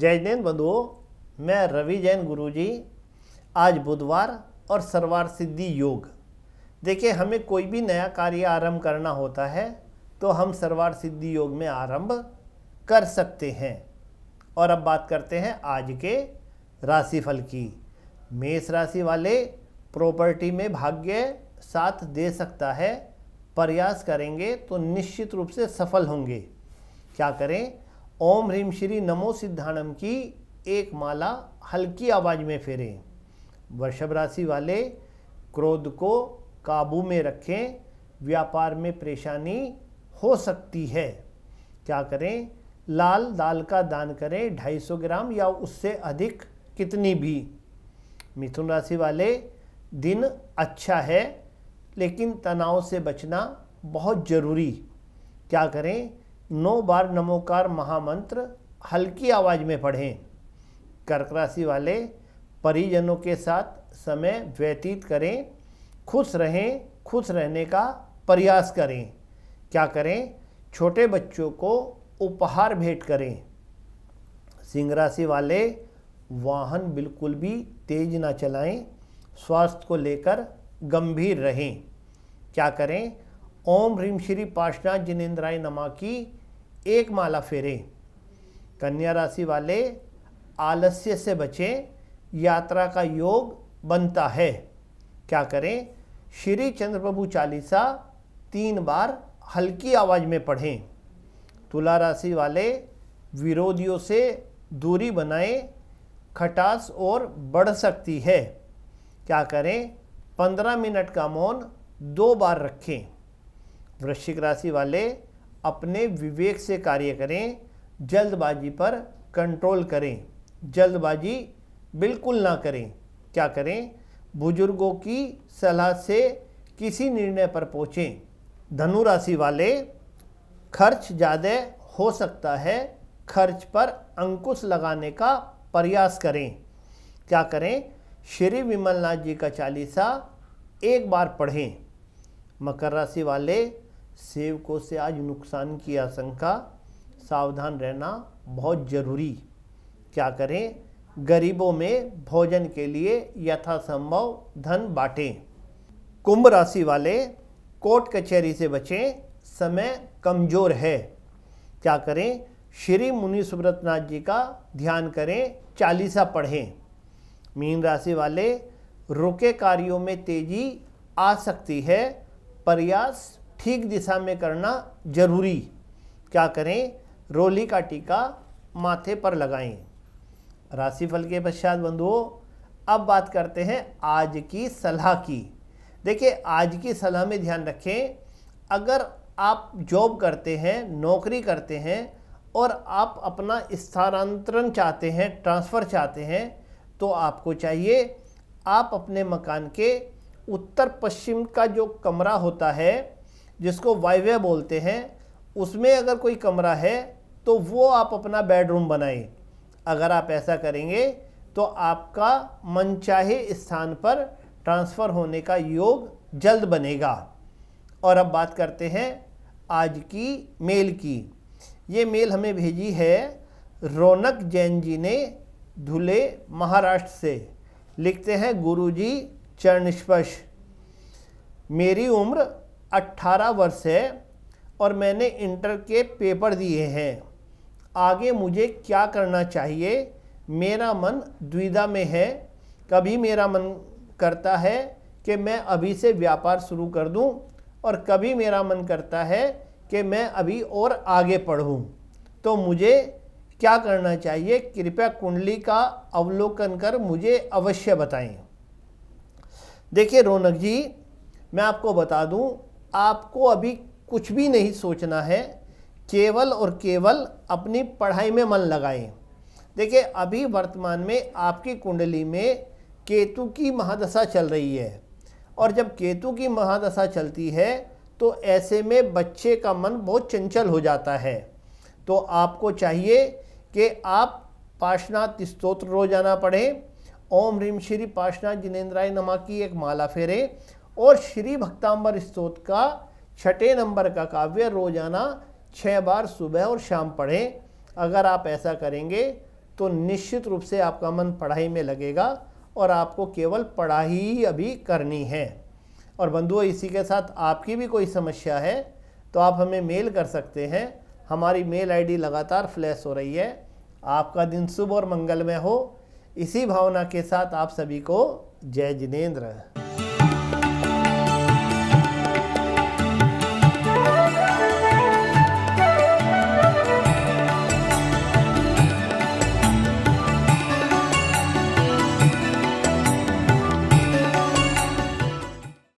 जय जैन बंधुओं मैं रवि जैन गुरुजी आज बुधवार और सर्वार सिद्धि योग देखिए हमें कोई भी नया कार्य आरंभ करना होता है तो हम सर्वार सिद्धि योग में आरंभ कर सकते हैं और अब बात करते हैं आज के राशिफल की मेष राशि वाले प्रॉपर्टी में भाग्य साथ दे सकता है प्रयास करेंगे तो निश्चित रूप से सफल होंगे क्या करें ओम ह्रीम श्री नमो सिद्धानम की एक माला हल्की आवाज़ में फेरें वृषभ राशि वाले क्रोध को काबू में रखें व्यापार में परेशानी हो सकती है क्या करें लाल दाल का दान करें 250 ग्राम या उससे अधिक कितनी भी मिथुन राशि वाले दिन अच्छा है लेकिन तनाव से बचना बहुत ज़रूरी क्या करें नौ बार नमोकार महामंत्र हल्की आवाज़ में पढ़ें कर्क राशि वाले परिजनों के साथ समय व्यतीत करें खुश रहें खुश रहने का प्रयास करें क्या करें छोटे बच्चों को उपहार भेंट करें सिंह राशि वाले वाहन बिल्कुल भी तेज ना चलाएं स्वास्थ्य को लेकर गंभीर रहें क्या करें ओम ह्रीम श्री पाशना जिनेन्द्राय नमा की एक माला फेरें कन्या राशि वाले आलस्य से बचें यात्रा का योग बनता है क्या करें श्री चंद्रप्रभु चालीसा तीन बार हल्की आवाज़ में पढ़ें तुला राशि वाले विरोधियों से दूरी बनाएं खटास और बढ़ सकती है क्या करें पंद्रह मिनट का मौन दो बार रखें वृश्चिक राशि वाले अपने विवेक से कार्य करें जल्दबाजी पर कंट्रोल करें जल्दबाजी बिल्कुल ना करें क्या करें बुजुर्गों की सलाह से किसी निर्णय पर पहुँचें धनु राशि वाले खर्च ज़्यादा हो सकता है खर्च पर अंकुश लगाने का प्रयास करें क्या करें श्री विमलनाथ जी का चालीसा एक बार पढ़ें मकर राशि वाले सेवकों से आज नुकसान की आशंका सावधान रहना बहुत जरूरी क्या करें गरीबों में भोजन के लिए यथासंभव धन बांटें कुंभ राशि वाले कोर्ट कचहरी से बचें समय कमज़ोर है क्या करें श्री मुनि सुब्रतनाथ जी का ध्यान करें चालीसा पढ़ें मीन राशि वाले रुके कार्यों में तेजी आ सकती है प्रयास ठीक दिशा में करना जरूरी क्या करें रोली का टीका माथे पर लगाएं राशिफल के पश्चात बंधुओं अब बात करते हैं आज की सलाह की देखिए आज की सलाह में ध्यान रखें अगर आप जॉब करते हैं नौकरी करते हैं और आप अपना स्थानांतरण चाहते हैं ट्रांसफ़र चाहते हैं तो आपको चाहिए आप अपने मकान के उत्तर पश्चिम का जो कमरा होता है जिसको वाइवे बोलते हैं उसमें अगर कोई कमरा है तो वो आप अपना बेडरूम बनाए अगर आप ऐसा करेंगे तो आपका मनचाहे स्थान पर ट्रांसफ़र होने का योग जल्द बनेगा और अब बात करते हैं आज की मेल की ये मेल हमें भेजी है रौनक जैन जी ने धुले महाराष्ट्र से लिखते हैं गुरुजी चरण स्पर्श मेरी उम्र 18 वर्ष है और मैंने इंटर के पेपर दिए हैं आगे मुझे क्या करना चाहिए मेरा मन द्विधा में है कभी मेरा मन करता है कि मैं अभी से व्यापार शुरू कर दूं और कभी मेरा मन करता है कि मैं अभी और आगे पढ़ूं तो मुझे क्या करना चाहिए कृपया कुंडली का अवलोकन कर मुझे अवश्य बताएं देखिए रौनक जी मैं आपको बता दूं आपको अभी कुछ भी नहीं सोचना है केवल और केवल अपनी पढ़ाई में मन लगाएं देखिए अभी वर्तमान में आपकी कुंडली में केतु की महादशा चल रही है और जब केतु की महादशा चलती है तो ऐसे में बच्चे का मन बहुत चंचल हो जाता है तो आपको चाहिए कि आप पाशनाथ स्त्रोत्र रोजाना पढ़ें ओम ह्रीम श्री पाशनाथ जिनेन्द्राय नमा की एक माला फेरें और श्री भक्तांबर स्त्रोत का छठे नंबर का काव्य रोजाना छः बार सुबह और शाम पढ़ें अगर आप ऐसा करेंगे तो निश्चित रूप से आपका मन पढ़ाई में लगेगा और आपको केवल पढ़ाई ही अभी करनी है और बंधुओं इसी के साथ आपकी भी कोई समस्या है तो आप हमें मेल कर सकते हैं हमारी मेल आईडी लगातार फ्लैश हो रही है आपका दिन शुभ और मंगलमय हो इसी भावना के साथ आप सभी को जय जिनेन्द्र